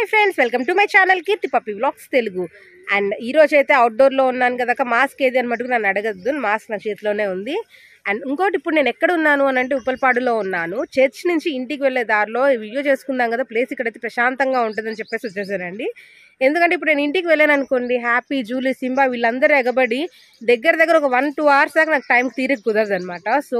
hi friends welcome to my channel Keerthi puppy blogs Telugu and ఈరోజు అయితే అవుట్డోర్లో ఉన్నాను కదా మాస్క్ ఏది అని మటుకు నన్ను అడగద్దు మాస్క్ నా చేతిలోనే ఉంది అండ్ ఇంకోటి ఇప్పుడు నేను ఎక్కడ ఉన్నాను అని అంటే ఉప్పల్పాడులో ఉన్నాను చర్చ్ నుంచి ఇంటికి వెళ్ళే దారిలో వీడియో చేసుకుందాం కదా ప్లేస్ ఇక్కడైతే ప్రశాంతంగా ఉంటుందని చెప్పేసి వచ్చేసానండి ఎందుకంటే ఇప్పుడు నేను ఇంటికి వెళ్ళాను అనుకోండి హ్యాపీ జూలీ సింబా వీళ్ళందరూ ఎగబడి దగ్గర దగ్గర ఒక వన్ టూ అవర్స్ దాకా నాకు టైం తీరిక కుదరదు అనమాట సో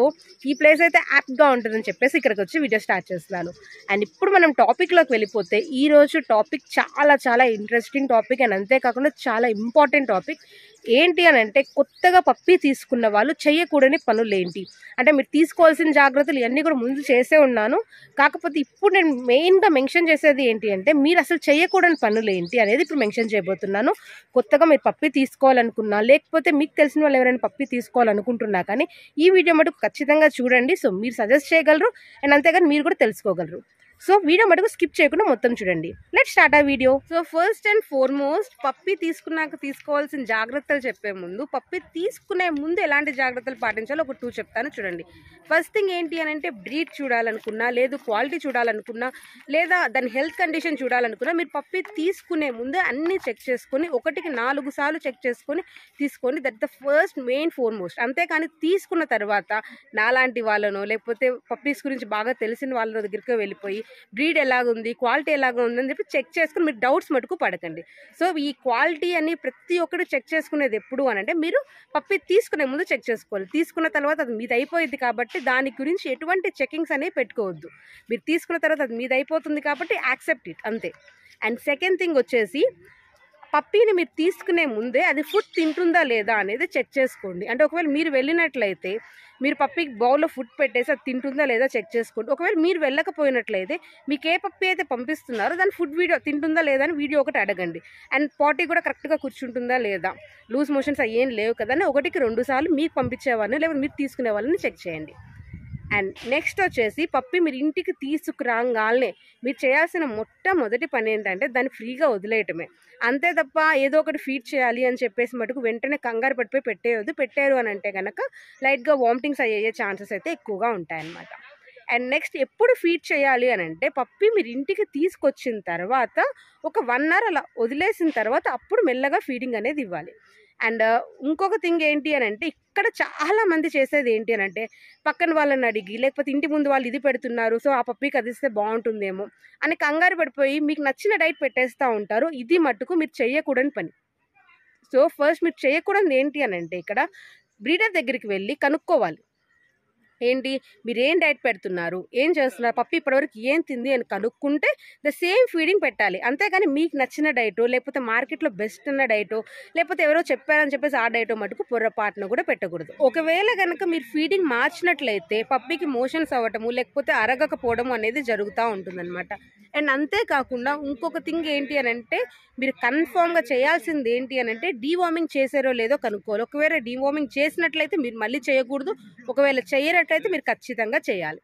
ఈ ప్లేస్ అయితే యాప్గా ఉంటుందని చెప్పేసి ఇక్కడికి వచ్చి వీడియో స్టార్ట్ చేస్తున్నాను అండ్ ఇప్పుడు మనం టాపిక్లోకి వెళ్ళిపోతే ఈరోజు టాపిక్ చాలా చాలా ఇంట్రెస్టింగ్ టాపిక్ అండ్ అంతేకాకుండా చాలా ఇంపార్టెంట్ టాపిక్ ఏంటి అని అంటే కొత్తగా పప్పి తీసుకున్న వాళ్ళు చేయకూడని పనులు ఏంటి అంటే మీరు తీసుకోవాల్సిన జాగ్రత్తలు ఇవన్నీ కూడా ముందు చేసే ఉన్నాను కాకపోతే ఇప్పుడు నేను మెయిన్గా మెన్షన్ చేసేది ఏంటి అంటే మీరు అసలు చేయకూడని పనులు ఏంటి అనేది ఇప్పుడు మెన్షన్ చేయబోతున్నాను కొత్తగా మీరు పప్పి తీసుకోవాలనుకున్నా లేకపోతే మీకు తెలిసిన వాళ్ళు ఎవరైనా పప్పి తీసుకోవాలనుకుంటున్నా కానీ ఈ వీడియో మటుకు ఖచ్చితంగా చూడండి సో మీరు సజెస్ట్ చేయగలరు అండ్ అంతేగాని మీరు కూడా తెలుసుకోగలరు సో వీడియో మటుకు స్కిప్ చేయకుండా మొత్తం చూడండి లెట్ స్టార్ట్ ఆ video so first and foremost puppy తీసుకున్నాక తీసుకోవాల్సిన జాగ్రత్తలు చెప్పే ముందు పప్పి తీసుకునే ముందు ఎలాంటి జాగ్రత్తలు పాటించాలో ఒక టూ చెప్తాను చూడండి ఫస్ట్ థింగ్ ఏంటి అని అంటే బ్రీడ్ చూడాలనుకున్నా లేదు క్వాలిటీ చూడాలనుకున్నా లేదా దాని హెల్త్ కండిషన్ చూడాలనుకున్నా మీరు పప్పి తీసుకునే ముందు అన్నీ చెక్ చేసుకొని ఒకటికి నాలుగు సార్లు చెక్ చేసుకొని తీసుకొని that the first main foremost అంతేకాని తీసుకున్న తర్వాత నాలాంటి వాళ్ళనో లేకపోతే పప్పీస్ గురించి బాగా తెలిసిన వాళ్ళ దగ్గరికి వెళ్ళిపోయి బ్రీడ్ ఎలాగుంది క్వాలిటీ ఎలాగా అని చెప్పి చెక్ చేసుకుని మీరు డౌట్స్ మటుకు పడకండి సో ఈ క్వాలిటీ అని ప్రతి ఒక్కరు చెక్ చేసుకునేది ఎప్పుడు అని అంటే మీరు పప్పి తీసుకునే ముందు చెక్ చేసుకోవాలి తీసుకున్న తర్వాత అది మీద అయిపోయింది కాబట్టి దాని గురించి ఎటువంటి చెకింగ్స్ అనేవి పెట్టుకోవద్దు మీరు తీసుకున్న తర్వాత అది మీద అయిపోతుంది కాబట్టి యాక్సెప్ట్ ఇట్ అంతే అండ్ సెకండ్ థింగ్ వచ్చేసి పప్పీని మీరు తీసుకునే ముందే అది ఫుడ్ తింటుందా లేదా అనేది చెక్ చేసుకోండి అంటే ఒకవేళ మీరు వెళ్ళినట్లయితే మీరు పప్పీకి బౌల్లో ఫుడ్ పెట్టేసి అది తింటుందా లేదా చెక్ చేసుకోండి ఒకవేళ మీరు వెళ్ళకపోయినట్లయితే మీకు ఏ పప్పి అయితే పంపిస్తున్నారో దాని ఫుడ్ వీడియో తింటుందా లేదా అని వీడియో ఒకటి అడగండి అండ్ పాటీ కూడా కరెక్ట్గా కూర్చుంటుందా లేదా లూజ్ మోషన్స్ అవి ఏం లేవు కదా ఒకటికి రెండు సార్లు మీకు పంపించే వాళ్ళని లేకపోతే మీరు తీసుకునే వాళ్ళని చెక్ చేయండి అండ్ నెక్స్ట్ వచ్చేసి పప్పి మీరు ఇంటికి తీసుకురాగాలనే మీరు చేయాల్సిన మొట్టమొదటి పని ఏంటంటే దాన్ని ఫ్రీగా వదిలేయటమే అంతే తప్ప ఏదో ఒకటి ఫీడ్ చేయాలి అని చెప్పేసి మటుకు వెంటనే కంగారు పట్టిపోయి పెట్టేయద్దు పెట్టారు అని అంటే కనుక లైట్గా వామిటింగ్స్ అయ్యే ఛాన్సెస్ అయితే ఎక్కువగా ఉంటాయన్నమాట అండ్ నెక్స్ట్ ఎప్పుడు ఫీడ్ చేయాలి అని అంటే పప్పి మీరు ఇంటికి తీసుకొచ్చిన తర్వాత ఒక వన్ అవర్ అలా వదిలేసిన తర్వాత అప్పుడు మెల్లగా ఫీడింగ్ అనేది ఇవ్వాలి అండ్ ఇంకొక థింగ్ ఏంటి అని అంటే ఇక్కడ చాలా మంది చేసేది ఏంటి అని అంటే పక్కన వాళ్ళని అడిగి లేకపోతే ఇంటి ముందు వాళ్ళు ఇది పెడుతున్నారు సో ఆ పప్పికి కదిస్తే బాగుంటుందేమో అని కంగారు పడిపోయి మీకు నచ్చిన డైట్ పెట్టేస్తూ ఉంటారు ఇది మట్టుకు మీరు చేయకూడని పని సో ఫస్ట్ మీరు చేయకూడదు ఏంటి అని అంటే ఇక్కడ బ్రీడర్ దగ్గరికి వెళ్ళి కనుక్కోవాలి ఏంటి మీరు ఏం డైట్ పెడుతున్నారు ఏం చేస్తున్నారు పప్పు ఇప్పటివరకు ఏం తింది అని కనుక్కుంటే ద సేమ్ ఫీడింగ్ పెట్టాలి అంతేగాని మీకు నచ్చిన డైట్ లేకపోతే మార్కెట్లో బెస్ట్ ఉన్న డైట్ లేకపోతే ఎవరో చెప్పారని చెప్పేసి ఆ డైట్ మటుకు పొరపాటున కూడా పెట్టకూడదు ఒకవేళ కనుక మీరు ఫీడింగ్ మార్చినట్లయితే పప్పికి మోషన్స్ అవ్వటము లేకపోతే అరగకపోవడము అనేది జరుగుతూ అనమాట అండ్ అంతేకాకుండా ఇంకొక థింగ్ ఏంటి అని అంటే మీరు కన్ఫామ్గా చేయాల్సింది ఏంటి అని అంటే డీవార్మింగ్ చేశారో లేదో కనుక్కోవాలి ఒకవేళ డీవార్మింగ్ చేసినట్లయితే మీరు మళ్ళీ చేయకూడదు ఒకవేళ చేయనట్లయితే మీరు ఖచ్చితంగా చేయాలి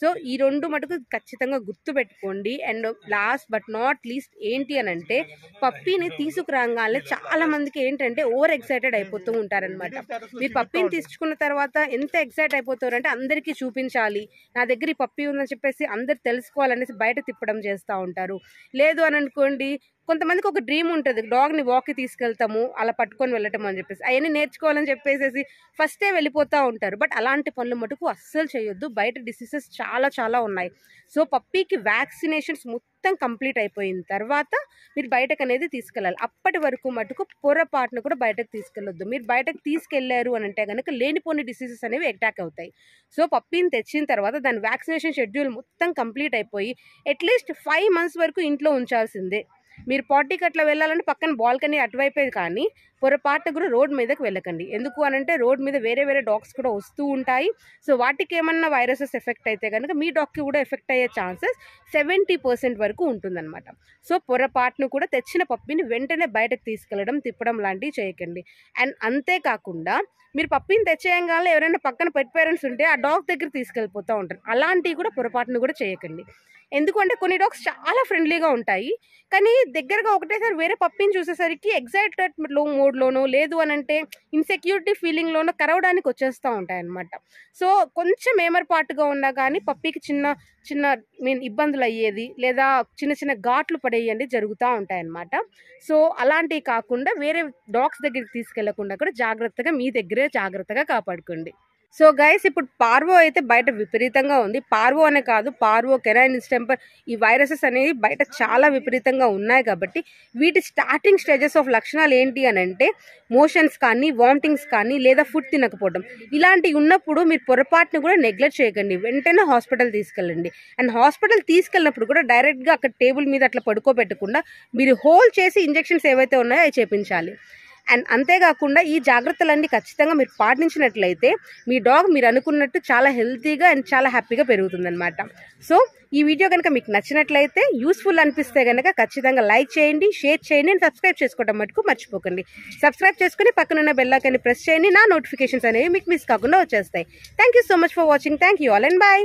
సో ఈ రెండు మటుకు ఖచ్చితంగా గుర్తుపెట్టుకోండి and last but not least ఏంటి అని అంటే పప్పీని తీసుకురాగానే చాలా మందికి ఏంటంటే ఓవర్ ఎక్సైటెడ్ అయిపోతూ ఉంటారనమాట మీరు పప్పీని తీసుకున్న తర్వాత ఎంత ఎక్సైట్ అయిపోతారంటే అందరికీ చూపించాలి నా దగ్గర ఈ పప్పీ ఉందని చెప్పేసి అందరు తెలుసుకోవాలనేసి బయట తిప్పడం చేస్తూ ఉంటారు లేదు అని అనుకోండి కొంతమందికి ఒక డ్రీమ్ ఉంటుంది డాగ్ని వాక్కి తీసుకెళ్తాము అలా పట్టుకొని వెళ్ళటం అని చెప్పేసి అవన్నీ నేర్చుకోవాలని చెప్పేసి ఫస్టే వెళ్ళిపోతూ ఉంటారు బట్ అలాంటి పనులు మటుకు అస్సలు చేయొద్దు బయట డిసీజెస్ చాలా చాలా ఉన్నాయి సో పప్పీకి వ్యాక్సినేషన్స్ మొత్తం కంప్లీట్ అయిపోయిన తర్వాత మీరు బయటకు అనేది తీసుకెళ్ళాలి అప్పటి వరకు మటుకు పొరపాటును కూడా బయటకు తీసుకెళ్ళొద్దు మీరు బయటకు తీసుకెళ్లారు అని అంటే కనుక లేనిపోని డిసీజెస్ అనేవి అటాక్ అవుతాయి సో పప్పీని తెచ్చిన తర్వాత దాని వ్యాక్సినేషన్ షెడ్యూల్ మొత్తం కంప్లీట్ అయిపోయి అట్లీస్ట్ ఫైవ్ మంత్స్ వరకు ఇంట్లో ఉంచాల్సిందే మీరు పార్టీకి అట్లా వెళ్ళాలంటే పక్కన బాల్కనీ అటువైపే కానీ పొరపాటు కూడా రోడ్ మీదకి వెళ్ళకండి ఎందుకు అనంటే రోడ్ మీద వేరే వేరే డాగ్స్ కూడా వస్తూ ఉంటాయి సో వాటికి ఏమన్నా వైరసెస్ ఎఫెక్ట్ అయితే కనుక మీ డాగ్కి కూడా ఎఫెక్ట్ అయ్యే ఛాన్సెస్ సెవెంటీ పర్సెంట్ వరకు ఉంటుందన్నమాట సో పొరపాటును కూడా తెచ్చిన పప్పిని వెంటనే బయటకు తీసుకెళ్ళడం తిప్పడం లాంటివి చేయకండి అండ్ అంతేకాకుండా మీరు పప్పిని తెచ్చేయంగానే ఎవరైనా పక్కన పెట్ పేరెంట్స్ ఉంటే ఆ డాగ్ దగ్గర తీసుకెళ్ళిపోతూ ఉంటారు అలాంటివి కూడా పొరపాటును కూడా చేయకండి ఎందుకంటే కొన్ని డాగ్స్ చాలా ఫ్రెండ్లీగా ఉంటాయి కానీ దగ్గరగా ఒకటేసారి వేరే పప్పిని చూసేసరికి లో మోడ్లోనో లేదు అని అంటే ఇన్సెక్యూరిటీ ఫీలింగ్లోనో కరవడానికి వచ్చేస్తూ ఉంటాయి అనమాట సో కొంచెం ఏమర్పాటుగా ఉన్నా కానీ పప్పికి చిన్న చిన్న మీన్ ఇబ్బందులు అయ్యేది లేదా చిన్న చిన్న ఘాట్లు పడేయండి జరుగుతూ ఉంటాయి అనమాట సో అలాంటివి కాకుండా వేరే డాగ్స్ దగ్గరికి తీసుకెళ్లకుండా కూడా జాగ్రత్తగా మీ దగ్గరే జాగ్రత్తగా కాపాడుకోండి సో గైస్ ఇప్పుడు పార్వో అయితే బయట విపరీతంగా ఉంది పార్వో అనే కాదు పార్వో కెరైనిస్ టెంపర్ ఈ వైరసెస్ అనేవి బయట చాలా విపరీతంగా ఉన్నాయి కాబట్టి వీటి స్టార్టింగ్ స్టేజెస్ ఆఫ్ లక్షణాలు ఏంటి అని అంటే మోషన్స్ కానీ వామిటింగ్స్ కానీ లేదా ఫుడ్ తినకపోవడం ఇలాంటివి ఉన్నప్పుడు మీరు పొరపాటును కూడా నెగ్లెక్ట్ చేయకండి వెంటనే హాస్పిటల్ తీసుకెళ్ళండి అండ్ హాస్పిటల్ తీసుకెళ్ళినప్పుడు కూడా డైరెక్ట్గా అక్కడ టేబుల్ మీద అట్లా పడుకోబెట్టకుండా మీరు హోల్ చేసి ఇంజెక్షన్స్ ఏవైతే ఉన్నాయో అవి చేపించాలి అండ్ అంతేకాకుండా ఈ జాగ్రత్తలన్నీ ఖచ్చితంగా మీరు పాటించినట్లయితే మీ డాగ్ మీరు అనుకున్నట్టు చాలా హెల్తీగా అండ్ చాలా హ్యాపీగా అనమాట సో ఈ వీడియో కనుక మీకు నచ్చినట్లయితే యూస్ఫుల్ అనిపిస్తే కనుక ఖచ్చితంగా లైక్ చేయండి షేర్ చేయండి అండ్ సబ్స్క్రైబ్ చేసుకోవడం మటుకు మర్చిపోకండి సబ్స్క్రైబ్ చేసుకుని పక్కనున్న బెల్లాకని ప్రెస్ చేయండి నా నోటిఫికేషన్స్ అనేవి మీకు మిస్ కాకుండా వచ్చేస్తాయి thank so much for watching thank all and bye